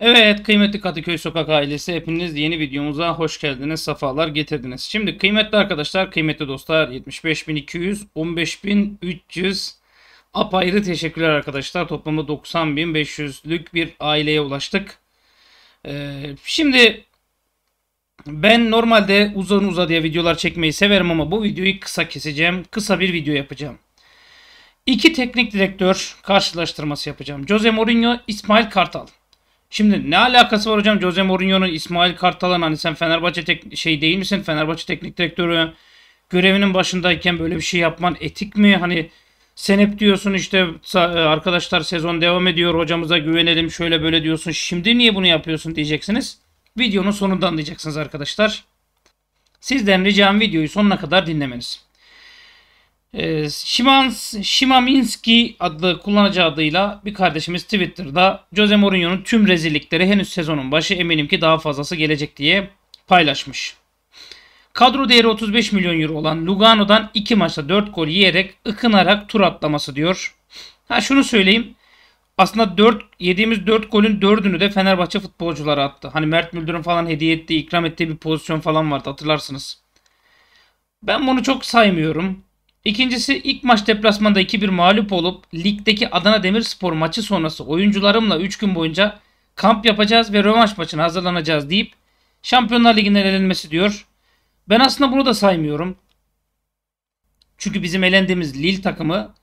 Evet kıymetli Kadıköy Sokak ailesi hepiniz yeni videomuza hoş geldiniz, sefalar getirdiniz. Şimdi kıymetli arkadaşlar, kıymetli dostlar 75.200, 15.300 apayrı teşekkürler arkadaşlar. Toplamı 90.500'lük bir aileye ulaştık. Ee, şimdi ben normalde uzun uzadıya videolar çekmeyi severim ama bu videoyu kısa keseceğim. Kısa bir video yapacağım. İki teknik direktör karşılaştırması yapacağım. Jose Mourinho, İsmail Kartal. Şimdi ne alakası var hocam Jose Mourinho'nun İsmail Kartal'ın hani sen Fenerbahçe tek şey değil misin? Fenerbahçe teknik direktörü görevinin başındayken böyle bir şey yapman etik mi? Hani sen hep diyorsun işte e, arkadaşlar sezon devam ediyor hocamıza güvenelim şöyle böyle diyorsun. Şimdi niye bunu yapıyorsun diyeceksiniz. Videonun sonundan diyeceksiniz arkadaşlar. Sizden ricam videoyu sonuna kadar dinlemeniz. E, Şimans, Şimaminski adlı kullanıcı adıyla bir kardeşimiz Twitter'da Jose Mourinho'nun tüm rezillikleri henüz sezonun başı eminim ki daha fazlası gelecek diye paylaşmış. Kadro değeri 35 milyon euro olan Lugano'dan 2 maçta 4 gol yiyerek ıkınarak tur atlaması diyor. Ha şunu söyleyeyim. Aslında 4, yediğimiz 4 golün 4'ünü de Fenerbahçe futbolcuları attı. Hani Mert Müldür'ün falan hediye ettiği, ikram ettiği bir pozisyon falan vardı hatırlarsınız. Ben bunu çok saymıyorum. İkincisi ilk maç deplasmanda 2-1 mağlup olup ligdeki Adana Demirspor maçı sonrası oyuncularımla 3 gün boyunca kamp yapacağız ve rövanş maçına hazırlanacağız deyip Şampiyonlar Ligi'nden elenmesi diyor. Ben aslında bunu da saymıyorum. Çünkü bizim elendiğimiz Lille takımı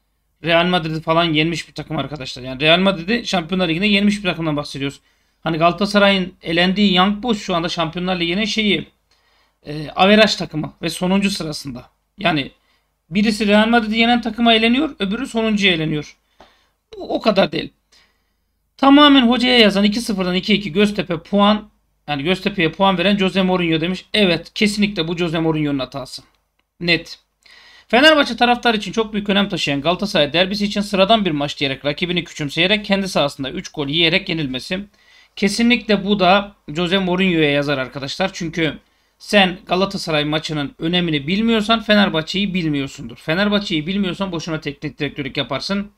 Real Madrid'i falan yenmiş bir takım arkadaşlar. Yani Real Madrid'i Şampiyonlar Ligi'nde yenmiş bir takımdan bahsediyoruz. Hani Galatasaray'ın elendiği Young Boys şu anda Şampiyonlar Ligi'ne şeyi e, averaj takımı ve sonuncu sırasında. Yani Birisi Real Madrid'i yenen takıma eğleniyor, öbürü sonuncuya eğleniyor. Bu o kadar değil. Tamamen hocaya yazan 2-0'dan 2-2 Göztepe puan yani Göztepe'ye puan veren Jose Mourinho demiş. Evet kesinlikle bu Jose Mourinho'nun hatası. Net. Fenerbahçe taraftar için çok büyük önem taşıyan Galatasaray derbisi için sıradan bir maç diyerek rakibini küçümseyerek kendi sahasında 3 gol yiyerek yenilmesi. Kesinlikle bu da Jose Mourinho'ya yazar arkadaşlar. Çünkü sen Galatasaray maçının önemini bilmiyorsan Fenerbahçe'yi bilmiyorsundur. Fenerbahçe'yi bilmiyorsan boşuna teknik direktörlük yaparsın.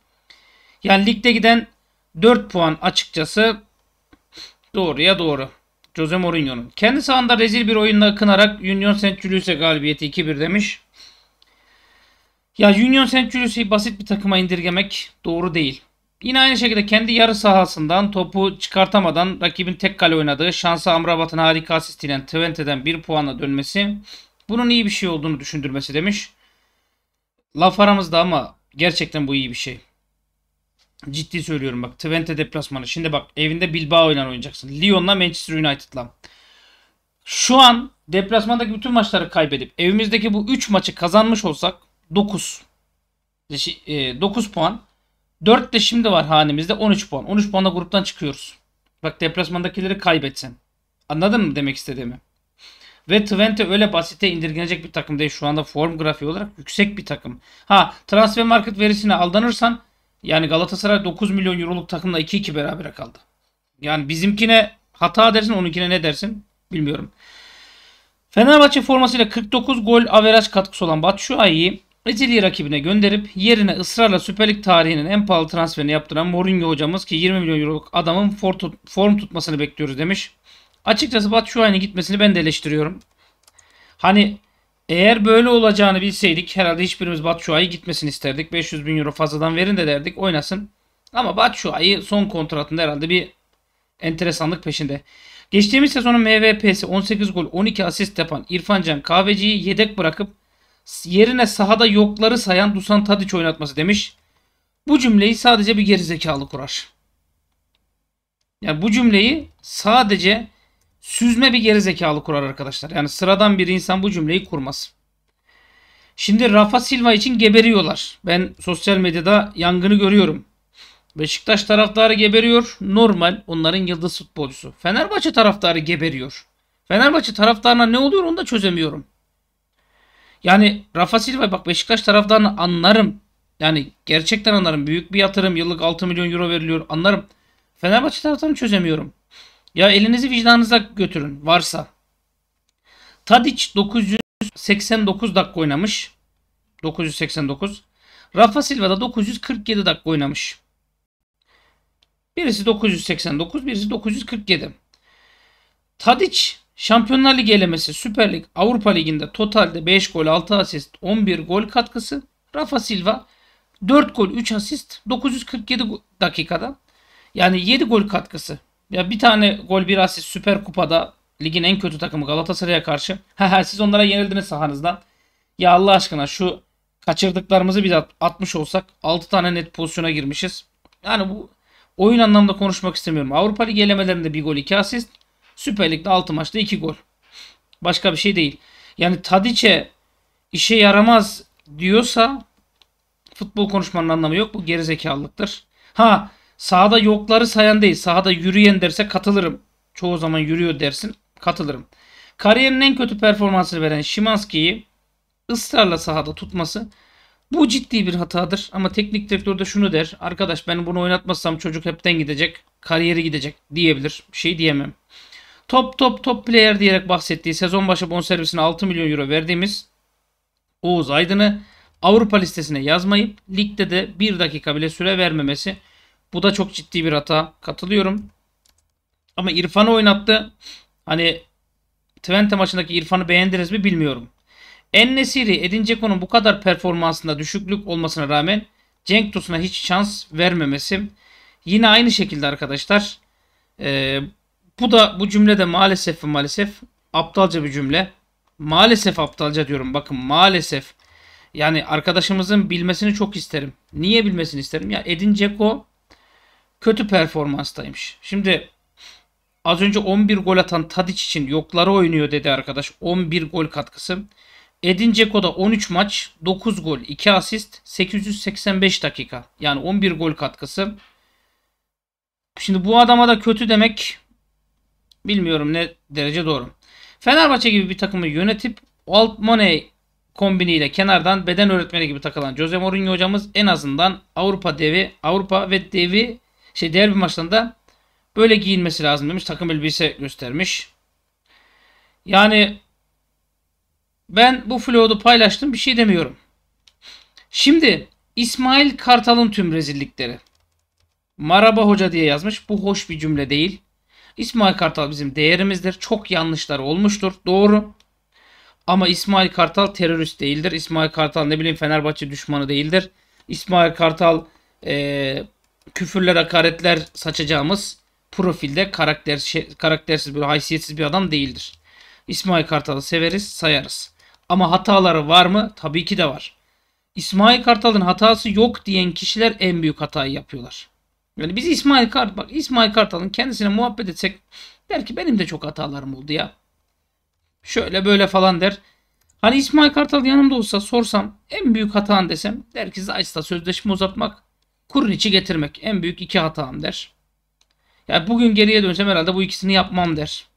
Yani ligde giden 4 puan açıkçası doğruya doğru. Jose Mourinho'nun. Kendi sahanda rezil bir oyunla akınarak Union St. Julius'e galibiyeti 2-1 demiş. Ya Union St. Julius'i basit bir takıma indirgemek doğru değil. Yine aynı şekilde kendi yarı sahasından topu çıkartamadan rakibin tek kale oynadığı şansa Amrabat'ın harika asistiyle Twente'den bir puanla dönmesi bunun iyi bir şey olduğunu düşündürmesi demiş. Laf aramızda ama gerçekten bu iyi bir şey. Ciddi söylüyorum bak Twente deplasmanı. Şimdi bak evinde Bilbao ile oynayacaksın. Lyon'la Manchester United'la. Şu an deplasmandaki bütün maçları kaybedip evimizdeki bu 3 maçı kazanmış olsak 9 9 şey, e, puan 4 de şimdi var hanemizde 13 puan. 13 puanla gruptan çıkıyoruz. Bak deplasmandakileri kaybetsin. Anladın mı demek istediğimi? Ve Twente öyle basite indirgenecek bir takım değil. Şu anda form grafiği olarak yüksek bir takım. Ha transfer market verisine aldanırsan yani Galatasaray 9 milyon euroluk takımla 2-2 beraber kaldı. Yani bizimkine hata dersin onunkine ne dersin bilmiyorum. Fenerbahçe formasıyla 49 gol averaj katkısı olan Batu iyi. Eceli rakibine gönderip yerine ısrarla Süper Lig tarihinin en pahalı transferini yaptıran Mourinho hocamız ki 20 milyon euroluk adamın form tutmasını bekliyoruz demiş. Açıkçası Batu Şuay'ın gitmesini ben de eleştiriyorum. Hani eğer böyle olacağını bilseydik herhalde hiçbirimiz Batu Şuay'ı gitmesini isterdik. 500 bin euro fazladan verin de derdik oynasın. Ama Batu Şuay'ı son kontratında herhalde bir enteresanlık peşinde. Geçtiğimiz sezonun MVP'si 18 gol 12 asist yapan İrfan Can Kahveci'yi yedek bırakıp yerine sahada yokları sayan Dusan Tadiç oynatması demiş. Bu cümleyi sadece bir gerizekalı kurar. Yani bu cümleyi sadece süzme bir gerizekalı kurar arkadaşlar. Yani sıradan bir insan bu cümleyi kurmaz. Şimdi Rafa Silva için geberiyorlar. Ben sosyal medyada yangını görüyorum. Beşiktaş taraftarı geberiyor. Normal onların yıldız futbolcusu. Fenerbahçe taraftarı geberiyor. Fenerbahçe taraftarına ne oluyor onu da çözemiyorum. Yani Rafa Silva bak Beşiktaş taraftan anlarım. Yani gerçekten anlarım. Büyük bir yatırım. Yıllık 6 milyon euro veriliyor. Anlarım. Fenerbahçe taraftan çözemiyorum. Ya elinizi vicdanınıza götürün. Varsa. Tadic 989 dakika oynamış. 989. Rafa Silva da 947 dakika oynamış. Birisi 989, birisi 947. Tadic Şampiyonlar Ligi elemesi Süper Lig Avrupa Ligi'nde totalde 5 gol 6 asist 11 gol katkısı. Rafa Silva 4 gol 3 asist 947 dakikada. Yani 7 gol katkısı. Ya bir tane gol bir asist Süper Kupa'da ligin en kötü takımı Galatasaray'a karşı. siz onlara yenildiniz sahanızdan. Ya Allah aşkına şu kaçırdıklarımızı bir atmış olsak 6 tane net pozisyona girmişiz. Yani bu oyun anlamda konuşmak istemiyorum. Avrupa Ligi elemelerinde bir gol 2 asist. Süper Lig'de 6 maçta 2 gol. Başka bir şey değil. Yani Tadiç'e işe yaramaz diyorsa futbol konuşmanın anlamı yok. Bu gerizekalılıktır. Ha sahada yokları sayan değil. Sahada yürüyen derse katılırım. Çoğu zaman yürüyor dersin. Katılırım. Kariyerinin en kötü performansını veren Şimanski'yi ısrarla sahada tutması bu ciddi bir hatadır ama teknik direktör de şunu der. Arkadaş ben bunu oynatmazsam çocuk hepten gidecek, kariyeri gidecek diyebilir. Bir şey diyemem top top top player diyerek bahsettiği sezon başı bonservisine 6 milyon euro verdiğimiz Oğuz Aydın'ı Avrupa listesine yazmayıp ligde de 1 dakika bile süre vermemesi bu da çok ciddi bir hata. Katılıyorum. Ama İrfan'ı oynattı. Hani Twente maçındaki İrfan'ı beğendiniz mi bilmiyorum. En Nesiri Edin Dzeko'nun bu kadar performansında düşüklük olmasına rağmen Cenk Tosun'a hiç şans vermemesi. Yine aynı şekilde arkadaşlar. E, bu da bu cümlede de maalesef maalesef aptalca bir cümle. Maalesef aptalca diyorum. Bakın maalesef. Yani arkadaşımızın bilmesini çok isterim. Niye bilmesini isterim? Ya Edin Dzeko kötü performanstaymış. Şimdi az önce 11 gol atan Tadic için yokları oynuyor dedi arkadaş. 11 gol katkısı. Edin Dzeko'da 13 maç, 9 gol, 2 asist, 885 dakika. Yani 11 gol katkısı. Şimdi bu adama da kötü demek Bilmiyorum ne derece doğru. Fenerbahçe gibi bir takımı yönetip Alt Money kombiniyle kenardan beden öğretmeni gibi takılan Jose Mourinho hocamız en azından Avrupa devi, Avrupa ve devi şey derbi maçlarında böyle giyinmesi lazım demiş. Takım elbise göstermiş. Yani ben bu flow'u paylaştım bir şey demiyorum. Şimdi İsmail Kartal'ın tüm rezillikleri. Maraba Hoca diye yazmış. Bu hoş bir cümle değil. İsmail Kartal bizim değerimizdir. Çok yanlışlar olmuştur. Doğru. Ama İsmail Kartal terörist değildir. İsmail Kartal ne bileyim Fenerbahçe düşmanı değildir. İsmail Kartal e, küfürler, hakaretler saçacağımız profilde karakter, şey, karaktersiz bir haysiyetsiz bir adam değildir. İsmail Kartal'ı severiz, sayarız. Ama hataları var mı? Tabii ki de var. İsmail Kartal'ın hatası yok diyen kişiler en büyük hatayı yapıyorlar. Yani biz İsmail Kart bak İsmail Kartal'ın kendisine muhabbet etsek der ki benim de çok hatalarım oldu ya. Şöyle böyle falan der. Hani İsmail Kartal yanımda olsa sorsam en büyük hatan desem der ki Zayt'la sözleşme uzatmak, kurun içi getirmek en büyük iki hatam der. Yani bugün geriye dönsem herhalde bu ikisini yapmam der.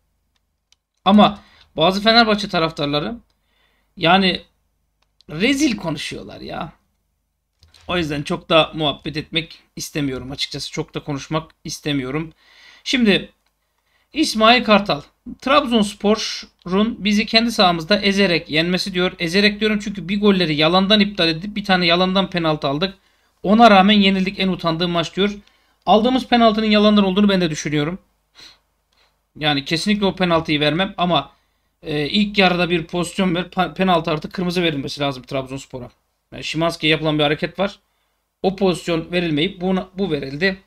Ama bazı Fenerbahçe taraftarları yani rezil konuşuyorlar ya. O yüzden çok da muhabbet etmek istemiyorum açıkçası. Çok da konuşmak istemiyorum. Şimdi İsmail Kartal. Trabzonspor'un bizi kendi sahamızda ezerek yenmesi diyor. Ezerek diyorum çünkü bir golleri yalandan iptal edip bir tane yalandan penaltı aldık. Ona rağmen yenildik en utandığım maç diyor. Aldığımız penaltının yalandan olduğunu ben de düşünüyorum. Yani kesinlikle o penaltıyı vermem ama e, ilk yarıda bir pozisyon ver penaltı artık kırmızı verilmesi lazım Trabzonspor'a. Yani Şimanski'ye yapılan bir hareket var. O pozisyon verilmeyip buna, bu verildi.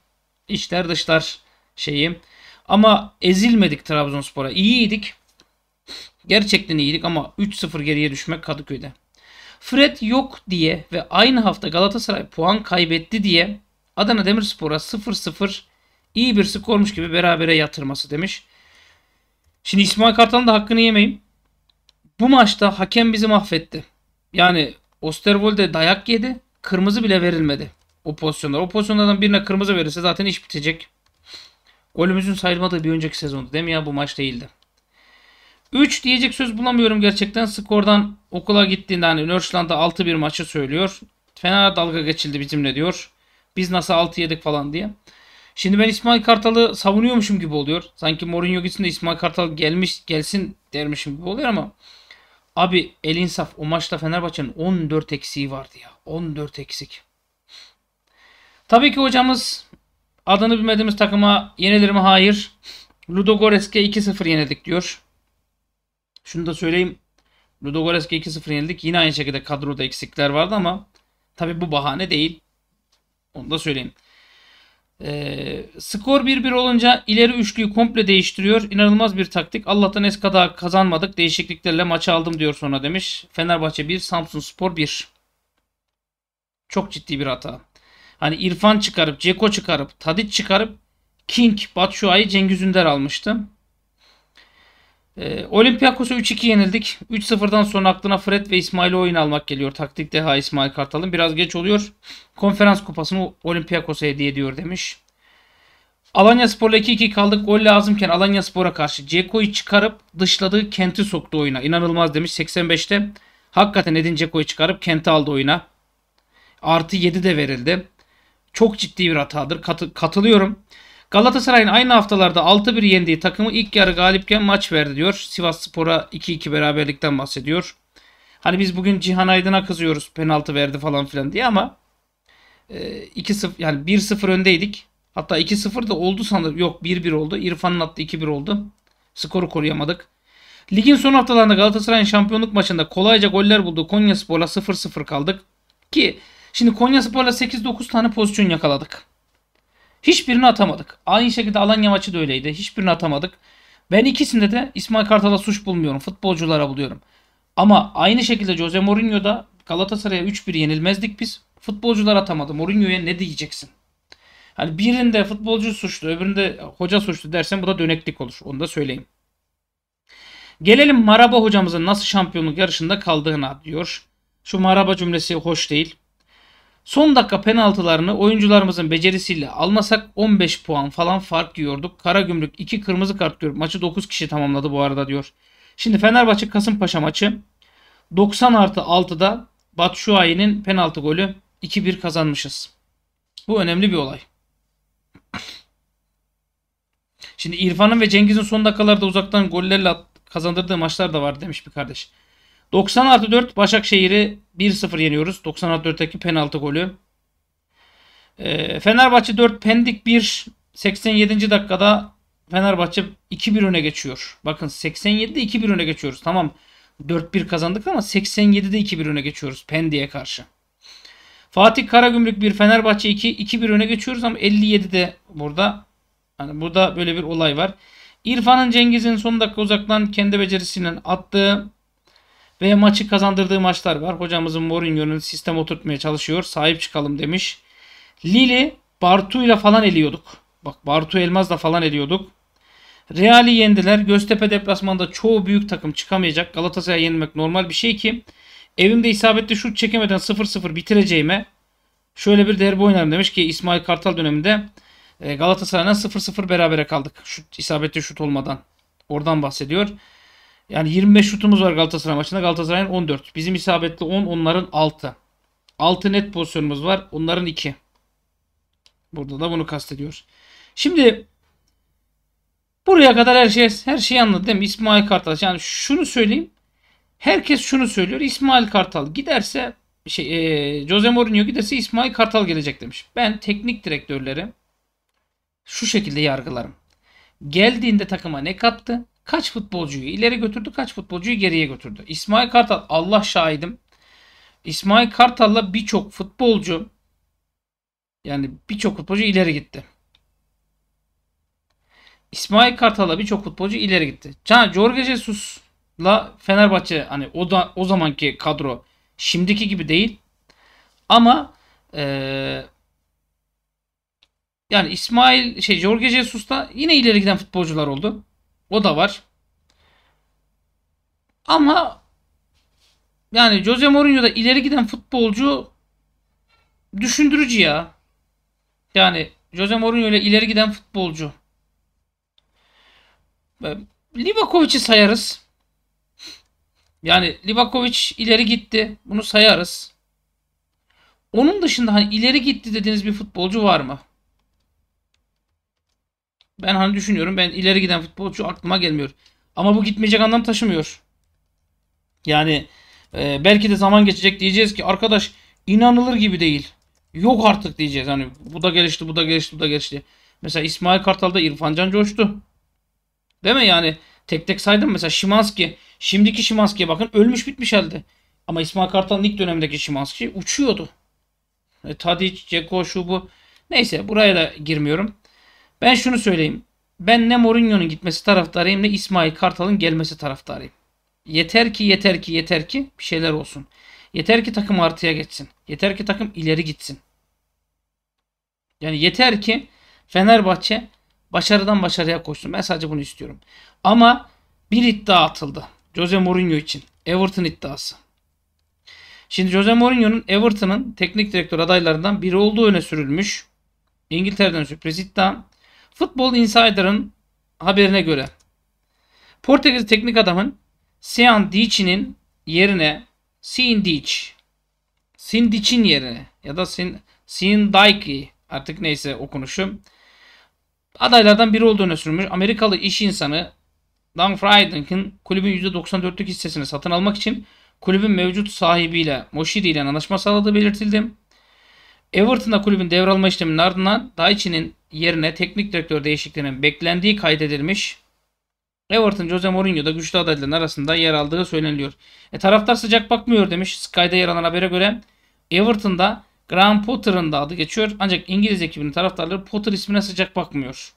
İçler dışlar şeyi. Ama ezilmedik Trabzonspor'a. İyiydik. Gerçekten iyiydik ama 3-0 geriye düşmek Kadıköy'de. Fred yok diye ve aynı hafta Galatasaray puan kaybetti diye Adana Demirspor'a 0-0 iyi bir skormuş gibi berabere yatırması demiş. Şimdi İsmail Kartal'ın da hakkını yemeyim. Bu maçta hakem bizi mahvetti. Yani Osterwolde dayak yedi. Kırmızı bile verilmedi. O pozisyonlar. O pozisyonlardan birine kırmızı verirse zaten iş bitecek. Golümüzün sayılmadığı bir önceki sezondu değil mi ya? Bu maç değildi. 3 diyecek söz bulamıyorum gerçekten. Skordan okula gittiğinde hani Nörşland'a 6-1 maçı söylüyor. Fena dalga geçildi bizimle diyor. Biz nasıl 6 yedik falan diye. Şimdi ben İsmail Kartal'ı savunuyormuşum gibi oluyor. Sanki Mourinho gitsin de İsmail Kartal gelmiş gelsin dermişim gibi oluyor ama Abi el insaf o maçta Fenerbahçe'nin 14 eksiği vardı ya. 14 eksik. Tabii ki hocamız adını bilmediğimiz takıma yenilir mi? Hayır. Ludogorets'e 2-0 yenildik diyor. Şunu da söyleyeyim. Ludogorets'e 2-0 yenildik. Yine aynı şekilde kadroda eksikler vardı ama tabii bu bahane değil. Onu da söyleyeyim. Ee, skor 1-1 olunca ileri üçlüyü komple değiştiriyor. İnanılmaz bir taktik. Allah'tan eskada kazanmadık. Değişikliklerle maçı aldım diyor sonra demiş. Fenerbahçe 1, Samsun Spor 1. Çok ciddi bir hata. Hani İrfan çıkarıp, Ceko çıkarıp, Tadic çıkarıp King, Batshuayi, Cengiz Ünder almıştım. E, Olympiakos'a 3-2 yenildik. 3-0'dan sonra aklına Fred ve İsmail'i oyun almak geliyor. Taktik deha İsmail Kartal'ın. Biraz geç oluyor. Konferans kupasını Olympiakos'a hediye ediyor demiş. Alanya Spor'la 2-2 kaldık. Gol lazımken Alanya Spor'a karşı Ceko'yu çıkarıp dışladığı Kent'i soktu oyuna. İnanılmaz demiş 85'te. Hakikaten Edin Ceko'yu çıkarıp Kent'i aldı oyuna. Artı 7 de verildi. Çok ciddi bir hatadır. katı katılıyorum. Galatasaray'ın aynı haftalarda 6-1 yendiği takımı ilk yarı galipken maç verdi diyor. Sivas Spor'a 2-2 beraberlikten bahsediyor. Hani biz bugün Cihan Aydın'a kızıyoruz penaltı verdi falan filan diye ama 2-0 e, yani 1-0 öndeydik. Hatta 2-0 da oldu sanırım. Yok 1-1 oldu. İrfan'ın attı 2-1 oldu. Skoru koruyamadık. Ligin son haftalarında Galatasaray'ın şampiyonluk maçında kolayca goller bulduğu Konya Spor'la 0-0 kaldık. Ki şimdi Konya Spor'la 8-9 tane pozisyon yakaladık. Hiçbirini atamadık. Aynı şekilde Alanya maçı da öyleydi. Hiçbirini atamadık. Ben ikisinde de İsmail Kartal'a suç bulmuyorum. Futbolculara buluyorum. Ama aynı şekilde Jose Mourinho'da Galatasaray'a 3-1 yenilmezdik biz. Futbolcular atamadı. Mourinho'ya ne diyeceksin? Hani birinde futbolcu suçlu, öbüründe hoca suçlu dersen bu da döneklik olur. Onu da söyleyeyim. Gelelim Maraba hocamızın nasıl şampiyonluk yarışında kaldığına diyor. Şu Maraba cümlesi hoş değil. Son dakika penaltılarını oyuncularımızın becerisiyle almasak 15 puan falan fark yiyorduk. Gümrük 2 kırmızı kart görüp maçı 9 kişi tamamladı bu arada diyor. Şimdi Fenerbahçe Kasımpaşa maçı 90 artı 6'da Batshuayi'nin penaltı golü 2-1 kazanmışız. Bu önemli bir olay. Şimdi İrfan'ın ve Cengiz'in son dakikalarda uzaktan gollerle kazandırdığı maçlar da var demiş bir kardeş. 90 artı 4 Başakşehir'i 1-0 yeniyoruz. 90 artı 4'teki penaltı golü. E, Fenerbahçe 4 Pendik 1 87. dakikada Fenerbahçe 2-1 öne geçiyor. Bakın 87'de 2-1 öne geçiyoruz. Tamam 4-1 kazandık ama 87'de 2-1 öne geçiyoruz Pendik'e karşı. Fatih Karagümrük 1 Fenerbahçe 2 2-1 öne geçiyoruz ama 57'de burada hani burada böyle bir olay var. İrfan'ın Cengiz'in son dakika uzaktan kendi becerisiyle attığı ve maçı kazandırdığı maçlar var. Hocamızın Mourinho'nun sistem oturtmaya çalışıyor. Sahip çıkalım demiş. Lili, Bartu ile falan eliyorduk. Bak Bartu da falan eliyorduk. Real'i yendiler. Göztepe deplasmanda çoğu büyük takım çıkamayacak. Galatasaray'a yenilmek normal bir şey ki. Evimde isabetli şut çekemeden 0-0 bitireceğime şöyle bir derbi oynarım demiş ki İsmail Kartal döneminde e, Galatasaray'la 0-0 berabere kaldık. Şut, isabetli şut olmadan. Oradan bahsediyor. Yani 25 şutumuz var Galatasaray maçında. Galatasaray'ın 14. Bizim isabetli 10, onların 6. 6 net pozisyonumuz var. Onların 2. Burada da bunu kastediyor. Şimdi buraya kadar her şey her şeyi anladı değil mi? İsmail Kartal. Yani şunu söyleyeyim. Herkes şunu söylüyor. İsmail Kartal giderse şey, e, Jose Mourinho giderse İsmail Kartal gelecek demiş. Ben teknik direktörleri şu şekilde yargılarım. Geldiğinde takıma ne kaptı? kaç futbolcuyu ileri götürdü, kaç futbolcuyu geriye götürdü. İsmail Kartal Allah şahidim. İsmail Kartal'la birçok futbolcu yani birçok futbolcu ileri gitti. İsmail Kartal'la birçok futbolcu ileri gitti. Can Jorge Jesus'la Fenerbahçe hani o da o zamanki kadro şimdiki gibi değil. Ama ee, yani İsmail şey Jorge Jesus'ta yine ileri giden futbolcular oldu. O da var. Ama yani Jose Mourinho da ileri giden futbolcu düşündürücü ya. Yani Jose Mourinho ile ileri giden futbolcu. Livakovic'i sayarız. Yani Livakovic ileri gitti. Bunu sayarız. Onun dışında hani ileri gitti dediğiniz bir futbolcu var mı? Ben hani düşünüyorum ben ileri giden futbolcu aklıma gelmiyor. Ama bu gitmeyecek anlam taşımıyor. Yani e, belki de zaman geçecek diyeceğiz ki arkadaş inanılır gibi değil. Yok artık diyeceğiz. Hani bu da gelişti, bu da gelişti, bu da gelişti. Mesela İsmail Kartal'da İrfan Can coştu. Değil mi yani? Tek tek saydım mesela Şimanski. Şimdiki Şimanski'ye bakın ölmüş bitmiş halde. Ama İsmail Kartal'ın ilk dönemdeki Şimanski uçuyordu. E, Tadic, Ceko, şu bu. Neyse buraya da girmiyorum. Ben şunu söyleyeyim. Ben ne Mourinho'nun gitmesi taraftarıyım ne İsmail Kartal'ın gelmesi taraftarıyım. Yeter ki yeter ki yeter ki bir şeyler olsun. Yeter ki takım artıya geçsin. Yeter ki takım ileri gitsin. Yani yeter ki Fenerbahçe başarıdan başarıya koşsun. Ben sadece bunu istiyorum. Ama bir iddia atıldı. Jose Mourinho için. Everton iddiası. Şimdi Jose Mourinho'nun Everton'ın teknik direktör adaylarından biri olduğu öne sürülmüş. İngiltere'den sürpriz iddia. Futbol Insider'ın haberine göre Portekiz teknik adamın Sean Diç'in yerine Sin Diç Sin Diç'in yerine ya da Sin, Sin Dike artık neyse okunuşu adaylardan biri olduğunu sürmüş. Amerikalı iş insanı Dan Friedrich'in kulübün %94'lük hissesini satın almak için kulübün mevcut sahibiyle Moshiri ile anlaşma sağladığı belirtildi. Everton'a kulübün devralma işleminin ardından Daichi'nin yerine teknik direktör değişikliğinin beklendiği kaydedilmiş. Everton Jose Mourinho da güçlü adayların arasında yer aldığı söyleniliyor. E, taraftar sıcak bakmıyor demiş. Sky'da yer alan habere göre Everton'da Graham Potter'ın da adı geçiyor. Ancak İngiliz ekibinin taraftarları Potter ismine sıcak bakmıyor.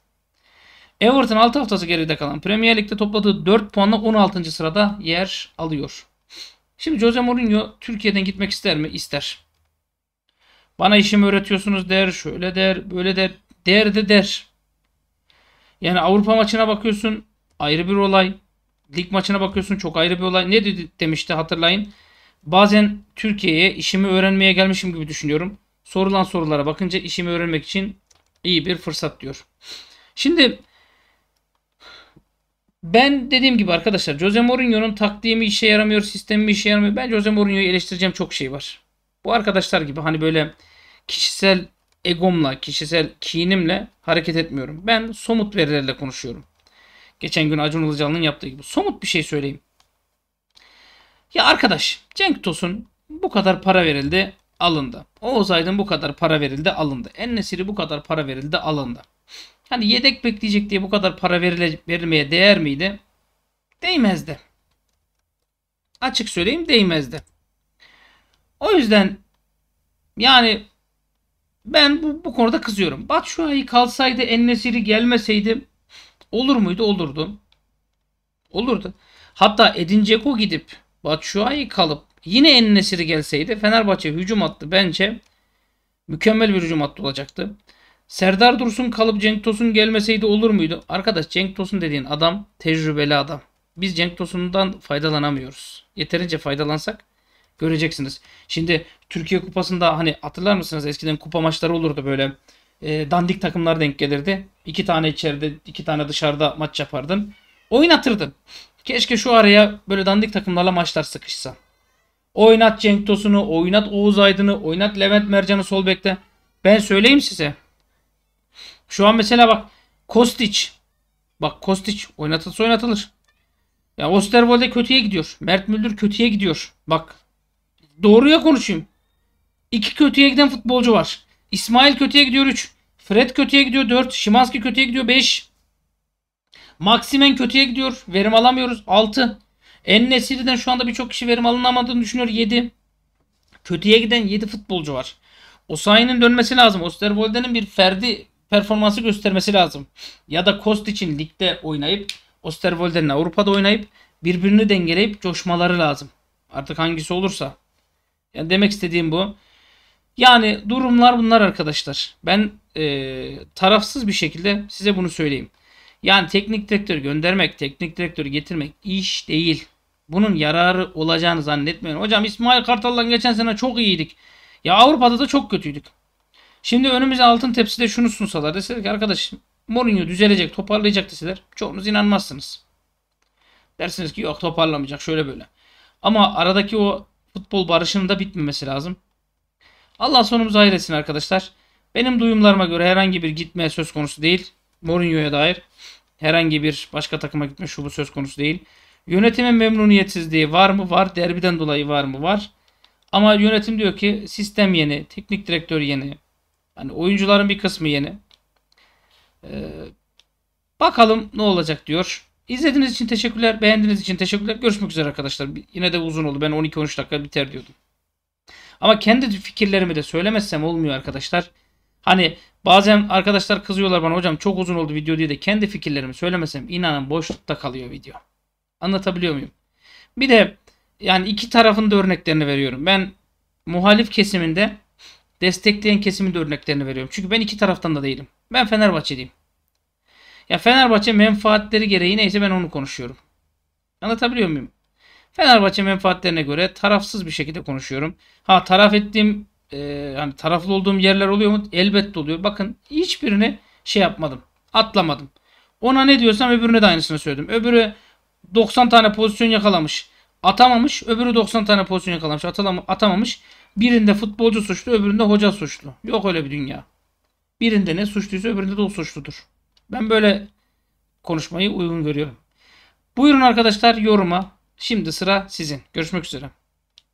Everton 6 haftası geride kalan Premier Lig'de topladığı 4 puanla 16. sırada yer alıyor. Şimdi Jose Mourinho Türkiye'den gitmek ister mi? İster. Bana işimi öğretiyorsunuz der, şöyle der, böyle der, der de der. Yani Avrupa maçına bakıyorsun ayrı bir olay. Lig maçına bakıyorsun çok ayrı bir olay. Ne dedi, demişti hatırlayın. Bazen Türkiye'ye işimi öğrenmeye gelmişim gibi düşünüyorum. Sorulan sorulara bakınca işimi öğrenmek için iyi bir fırsat diyor. Şimdi ben dediğim gibi arkadaşlar Jose Mourinho'nun taktiği mi işe yaramıyor, sistemi mi işe yaramıyor? Ben Jose Mourinho'yu eleştireceğim çok şey var. Bu arkadaşlar gibi hani böyle kişisel egomla, kişisel kinimle hareket etmiyorum. Ben somut verilerle konuşuyorum. Geçen gün Acun Ilıcalı'nın yaptığı gibi. Somut bir şey söyleyeyim. Ya arkadaş Cenk Tosun bu kadar para verildi alındı. Oğuz Aydın bu kadar para verildi alındı. Ennesiri bu kadar para verildi alındı. Hani yedek bekleyecek diye bu kadar para verile, verilmeye değer miydi? Değmezdi. Açık söyleyeyim değmezdi. O yüzden yani ben bu, bu konuda kızıyorum. Batshuayi kalsaydı Ennesiri gelmeseydi olur muydu? Olurdu. Olurdu. Hatta Edin Dzeko gidip Batshuayi kalıp yine Ennesiri gelseydi Fenerbahçe hücum attı bence mükemmel bir hücum hattı olacaktı. Serdar Dursun kalıp Cenk Tosun gelmeseydi olur muydu? Arkadaş Cenk Tosun dediğin adam tecrübeli adam. Biz Cenk Tosun'dan faydalanamıyoruz. Yeterince faydalansak Göreceksiniz. Şimdi Türkiye Kupası'nda hani hatırlar mısınız eskiden kupa maçları olurdu böyle. E, dandik takımlar denk gelirdi. İki tane içeride, iki tane dışarıda maç yapardım. Oynatırdım. Keşke şu araya böyle dandik takımlarla maçlar sıkışsa. Oynat Cenk Tosun'u, oynat Oğuz Aydın'ı, oynat Levent Mercan'ı sol bekte. Ben söyleyeyim size. Şu an mesela bak Kostiç. Bak Kostiç oynatılsa oynatılır. Ya yani Osterwolde kötüye gidiyor. Mert Müldür kötüye gidiyor. Bak Doğruya konuşayım. İki kötüye giden futbolcu var. İsmail kötüye gidiyor 3. Fred kötüye gidiyor 4. Şimanski kötüye gidiyor 5. Maximen kötüye gidiyor. Verim alamıyoruz. 6. En Nesiri'den şu anda birçok kişi verim alınamadığını düşünüyor. 7. Kötüye giden 7 futbolcu var. O dönmesi lazım. Osterwolde'nin bir ferdi performansı göstermesi lazım. Ya da Kostic'in ligde oynayıp Osterwolde'nin Avrupa'da oynayıp birbirini dengeleyip coşmaları lazım. Artık hangisi olursa. Yani demek istediğim bu. Yani durumlar bunlar arkadaşlar. Ben e, tarafsız bir şekilde size bunu söyleyeyim. Yani teknik direktör göndermek, teknik direktörü getirmek iş değil. Bunun yararı olacağını zannetmiyorum. Hocam İsmail Kartal'la geçen sene çok iyiydik. Ya Avrupa'da da çok kötüydük. Şimdi önümüze altın tepside şunu sunsalar deseler ki arkadaş Mourinho düzelecek, toparlayacak deseler çoğunuz inanmazsınız. Dersiniz ki yok toparlamayacak şöyle böyle. Ama aradaki o futbol barışının da bitmemesi lazım. Allah sonumuzu hayır arkadaşlar. Benim duyumlarıma göre herhangi bir gitme söz konusu değil. Mourinho'ya dair herhangi bir başka takıma gitme şu bu söz konusu değil. Yönetimin memnuniyetsizliği var mı? Var. Derbiden dolayı var mı? Var. Ama yönetim diyor ki sistem yeni, teknik direktör yeni. Hani oyuncuların bir kısmı yeni. Ee, bakalım ne olacak diyor. İzlediğiniz için teşekkürler. Beğendiğiniz için teşekkürler. Görüşmek üzere arkadaşlar. Yine de uzun oldu. Ben 12-13 dakika biter diyordum. Ama kendi fikirlerimi de söylemezsem olmuyor arkadaşlar. Hani bazen arkadaşlar kızıyorlar bana hocam çok uzun oldu video diye de kendi fikirlerimi söylemesem inanın boşlukta kalıyor video. Anlatabiliyor muyum? Bir de yani iki tarafın da örneklerini veriyorum. Ben muhalif kesiminde destekleyen kesimin de örneklerini veriyorum. Çünkü ben iki taraftan da değilim. Ben Fenerbahçeliyim. Ya Fenerbahçe menfaatleri gereği neyse ben onu konuşuyorum. Anlatabiliyor muyum? Fenerbahçe menfaatlerine göre tarafsız bir şekilde konuşuyorum. Ha taraf ettiğim e, hani taraflı olduğum yerler oluyor mu? Elbette oluyor. Bakın hiçbirini şey yapmadım. Atlamadım. Ona ne diyorsam öbürüne de aynısını söyledim. Öbürü 90 tane pozisyon yakalamış. Atamamış. Öbürü 90 tane pozisyon yakalamış. atamamış. Birinde futbolcu suçlu, öbüründe hoca suçlu. Yok öyle bir dünya. Birinde ne suçluysa öbüründe de o suçludur. Ben böyle konuşmayı uygun görüyorum. Buyurun arkadaşlar yoruma. Şimdi sıra sizin. Görüşmek üzere.